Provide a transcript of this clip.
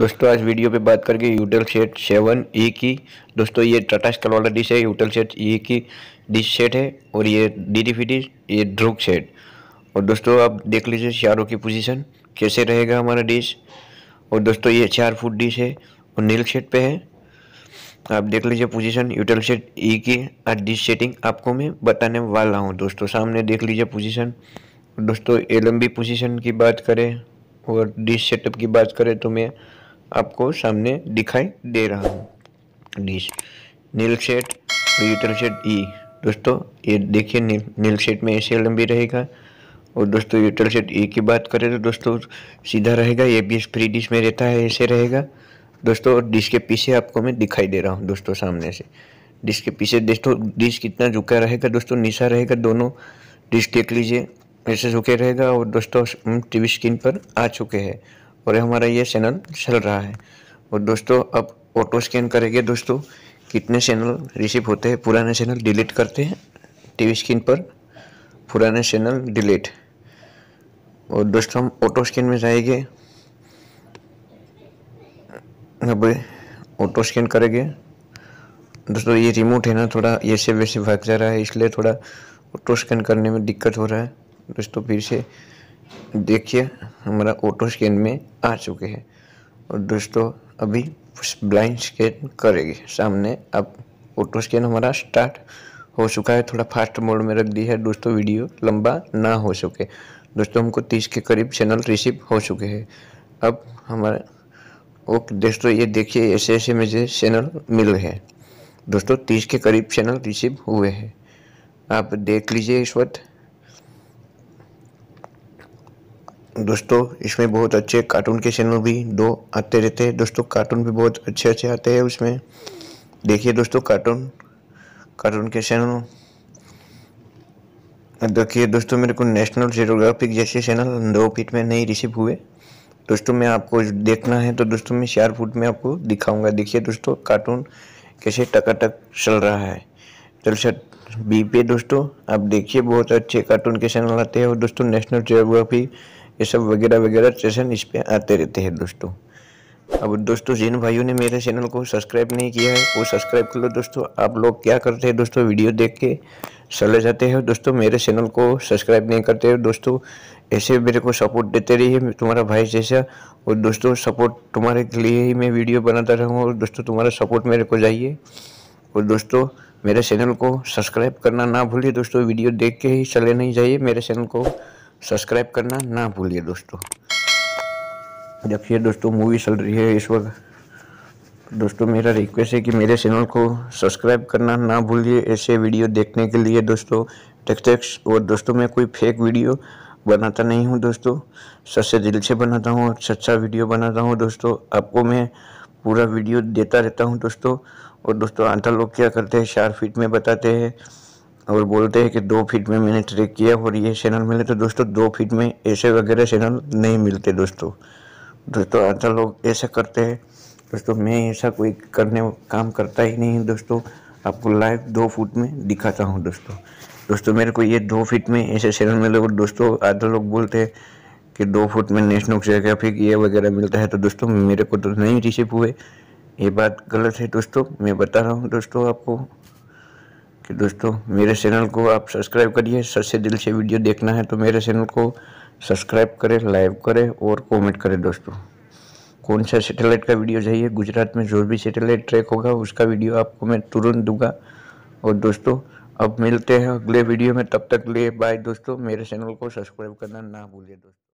दोस्तों आज वीडियो पे बात करके Eutelsat seven A e की दोस्तों ये टाटा स्कल वाला डिश है यूटल सेट ई e की डिश सेट है और ये डी टी डिश ये ड्रुक सेट और दोस्तों आप देख लीजिए चारों की पोजीशन कैसे रहेगा हमारा डिश और दोस्तों ये चार फुट डिश है और नील सेट पे है आप देख लीजिए पोजीशन यूटल सेट ई की आज डिश सेटिंग आपको मैं बताने वाला हूँ दोस्तों सामने देख लीजिए पोजिशन दोस्तों एलएमबी पोजिशन की बात करें और डिश सेटअप की बात करें तो मैं आपको सामने दिखाई दे रहा हूँ dish Nilesat Eutelsat E दोस्तों ये देखिए नील सेट में ऐसे लंबी रहेगा और दोस्तों यूटर सेट ई की बात करें तो दोस्तों सीधा रहेगा ये भी फ्री डिश में रहता है ऐसे रहेगा दोस्तों और डिश के पीछे आपको मैं दिखाई दे रहा हूँ दोस्तों सामने से डिश के पीछे दोस्तों डिश कितना झुका रहेगा दोस्तों नीचा रहेगा दोनों डिश देख लीजिए ऐसे झुके रहेगा और दोस्तों टी स्क्रीन पर आ चुके हैं और हमारा ये चैनल चल रहा है और दोस्तों अब ऑटो स्कैन करेंगे दोस्तों कितने चैनल रिसीव होते हैं पुराने चैनल डिलीट करते हैं टीवी स्क्रीन पर पुराने चैनल डिलीट और दोस्तों हम ऑटो स्कैन में जाएंगे अब ऑटो स्कैन करेंगे दोस्तों ये रिमोट है ना थोड़ा ये से वैसे भाग जा रहा है इसलिए थोड़ा ऑटो स्कैन करने में दिक्कत हो रहा है दोस्तों फिर से देखिए हमारा ऑटो स्कैन में आ चुके हैं और दोस्तों अभी ब्लाइंड स्कैन करेंगे सामने अब ऑटो स्कैन हमारा स्टार्ट हो चुका है थोड़ा फास्ट मोड में रख दी है दोस्तों वीडियो लंबा ना हो सके दोस्तों हमको तीस के करीब चैनल रिसीव हो चुके हैं अब हमारा ओके दोस्तों ये देखिए ऐसे ऐसे मुझे चैनल मिल रहे हैं दोस्तों तीस के करीब चैनल रिसीव हुए हैं आप देख लीजिए इस वक्त दोस्तों इसमें बहुत अच्छे कार्टून के चैनल भी दो आते रहते हैं दोस्तों कार्टून भी बहुत अच्छे अच्छे आते हैं उसमें देखिए दोस्तों कार्टून कार्टून के चैनल देखिए दोस्तों मेरे को नेशनल जियोग्राफिक जैसे चैनल दो फीट में नहीं रिसीव हुए दोस्तों मैं आपको देखना है तो दोस्तों मैं चार फुट में आपको दिखाऊंगा देखिए दोस्तों कार्टून कैसे टकाटक चल रहा है चल बी पे दोस्तों आप देखिए बहुत अच्छे कार्टून के चैनल आते हैं और दोस्तों नेशनल जियोग्राफी ये सब वगैरह वगैरह सेशन इस पर आते रहते हैं दोस्तों अब दोस्तों जिन भाइयों ने मेरे चैनल को सब्सक्राइब नहीं किया है वो सब्सक्राइब कर लो दोस्तों आप लोग क्या करते हैं दोस्तों वीडियो देख के चले जाते हैं दोस्तों मेरे चैनल को सब्सक्राइब नहीं करते हो दोस्तों ऐसे मेरे को सपोर्ट देते रहिए तुम्हारा भाई जैसा और दोस्तों सपोर्ट तुम्हारे लिए ही मैं वीडियो बनाता रहूँगा और दोस्तों तुम्हारा सपोर्ट मेरे को चाहिए और दोस्तों मेरे चैनल को सब्सक्राइब करना ना भूलिए दोस्तों वीडियो देख के ही चले नहीं जाइए मेरे चैनल को सब्सक्राइब करना ना भूलिए दोस्तों देखिए दोस्तों मूवी चल रही है इस वक्त दोस्तों मेरा रिक्वेस्ट है कि मेरे चैनल को सब्सक्राइब करना ना भूलिए ऐसे वीडियो देखने के लिए दोस्तों टेक्स और दोस्तों मैं कोई फेक वीडियो बनाता नहीं हूँ दोस्तों सच्चे दिल से बनाता हूँ और सच्चा वीडियो बनाता हूँ दोस्तों आपको मैं पूरा वीडियो देता रहता हूँ दोस्तों और दोस्तों आंटा लोग क्या करते हैं शार्प फीट में बताते हैं और बोलते हैं कि दो फीट में मैंने ट्रेक किया और ये चैनल मिले तो दोस्तों दो फीट में ऐसे वगैरह चैनल नहीं मिलते दोस्तों दोस्तों अच्छा लोग ऐसा करते हैं दोस्तों मैं ऐसा कोई करने काम करता ही नहीं दोस्तों आपको लाइव दो फुट में दिखाता हूँ दोस्तों दोस्तों मेरे को ये दो फीट में ऐसे चैनल मिले और दोस्तों आधा लोग बोलते हैं कि दो फुट में नेशनल जोग्राफिक ये वगैरह मिलता है तो दोस्तों मेरे को तो नहीं रिसीव हुए ये बात गलत है दोस्तों मैं बता रहा हूँ दोस्तों आपको तो दोस्तों मेरे चैनल को आप सब्सक्राइब करिए सच्चे दिल से वीडियो देखना है तो मेरे चैनल को सब्सक्राइब करें लाइव करें और कमेंट करें दोस्तों कौन सा सैटेलाइट का वीडियो चाहिए गुजरात में जो भी सैटेलाइट ट्रैक होगा उसका वीडियो आपको मैं तुरंत दूंगा और दोस्तों अब मिलते हैं अगले वीडियो में तब तक लिए बाय दोस्तों मेरे चैनल को सब्सक्राइब करना ना भूलिए दोस्तों